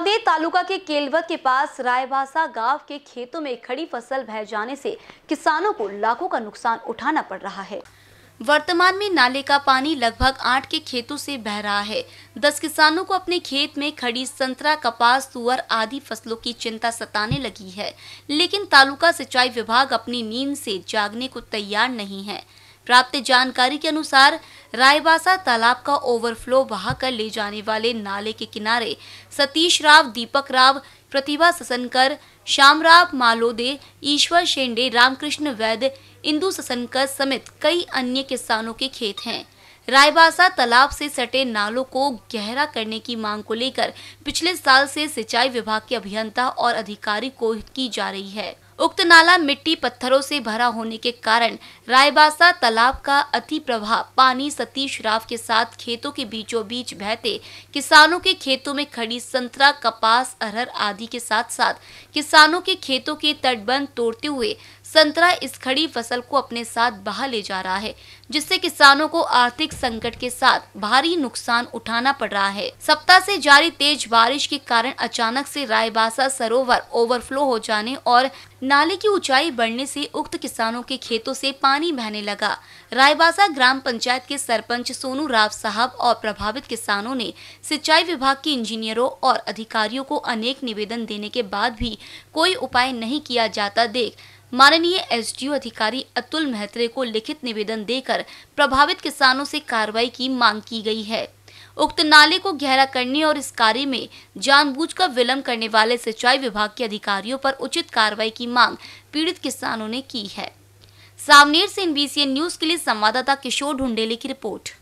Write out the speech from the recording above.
कांदेर तालुका के केलवत के पास रायभाषा गांव के खेतों में खड़ी फसल बह जाने से किसानों को लाखों का नुकसान उठाना पड़ रहा है वर्तमान में नाले का पानी लगभग आठ के खेतों से बह रहा है दस किसानों को अपने खेत में खड़ी संतरा कपास तुअर आदि फसलों की चिंता सताने लगी है लेकिन तालुका सिंचाई विभाग अपनी नींद से जागने को तैयार नहीं है प्राप्त जानकारी के अनुसार रायबासा तालाब का ओवरफ्लो बहाकर ले जाने वाले नाले के किनारे सतीश राव दीपक राव प्रतिभा ससनकर श्यामराव मालोदे ईश्वर शेंडे रामकृष्ण वैद्य इंदु ससनकर समेत कई अन्य किसानों के खेत हैं रायबासा तालाब से सटे नालों को गहरा करने की मांग को लेकर पिछले साल से सिंचाई विभाग के अभियंता और अधिकारी को की जा रही है उक्त नाला मिट्टी पत्थरों से भरा होने के कारण रायबासा तालाब का अति प्रभाव पानी सती शराब के साथ खेतों के बीचों बीच बहते किसानों के खेतों में खड़ी संतरा कपास अरहर आदि के साथ साथ किसानों के खेतों के तटबंध तोड़ते हुए संतरा इस खड़ी फसल को अपने साथ बहा ले जा रहा है जिससे किसानों को आर्थिक संकट के साथ भारी नुकसान उठाना पड़ रहा है सप्ताह से जारी तेज बारिश के कारण अचानक से रायबासा सरोवर ओवरफ्लो हो जाने और नाले की ऊंचाई बढ़ने से उक्त किसानों के खेतों से पानी बहने लगा रायबासा ग्राम पंचायत के सरपंच सोनू राव साहब और प्रभावित किसानों ने सिंचाई विभाग के इंजीनियरों और अधिकारियों को अनेक निवेदन देने के बाद भी कोई उपाय नहीं किया जाता देख माननीय एसडीओ अधिकारी अतुल मेहत्रे को लिखित निवेदन देकर प्रभावित किसानों से कार्रवाई की मांग की गई है उक्त नाले को गहरा करने और इस कार्य में जानबूझकर विलंब करने वाले सिंचाई विभाग के अधिकारियों पर उचित कार्रवाई की मांग पीड़ित किसानों ने की है सावनेर से एनबीसी न्यूज के लिए संवाददाता किशोर ढुंडेले की रिपोर्ट